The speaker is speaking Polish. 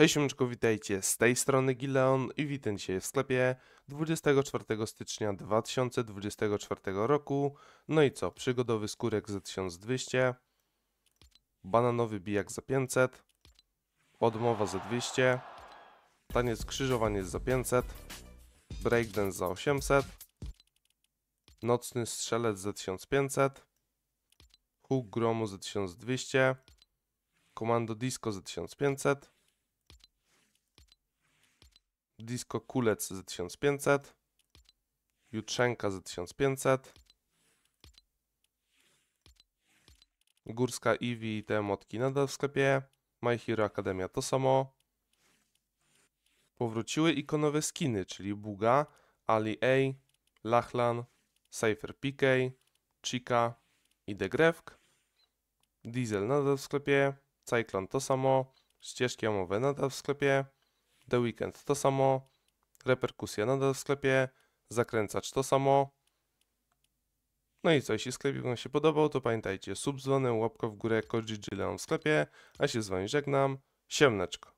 Hej siemeczko, witajcie, z tej strony Gileon i witam się w sklepie 24 stycznia 2024 roku. No i co, przygodowy skórek za 1200, bananowy bijak za 500, odmowa za 200, taniec krzyżowanie za 500, breakdance za 800, nocny strzelec za 1500, huk gromu za 1200, komando disco za 1500, Disco Kulec z 1500. Jutrzenka z 1500. Górska Eevee i te motki nadal w sklepie. My Hero Academia to samo. Powróciły ikonowe skiny, czyli Buga, Ali A, Lachlan, Cypher PK, Chica i Degrewk. Diesel nadal w sklepie. Cyclone to samo. Ścieżki omowe nadal w sklepie. The Weekend, to samo reperkusja, nadal no, w sklepie zakręcacz, to samo. No i co, jeśli sklepik Wam się podobał, to pamiętajcie, sub dzwonem, łapka w górę, jako Leon w sklepie, a się z Wami żegnam, siemneczko.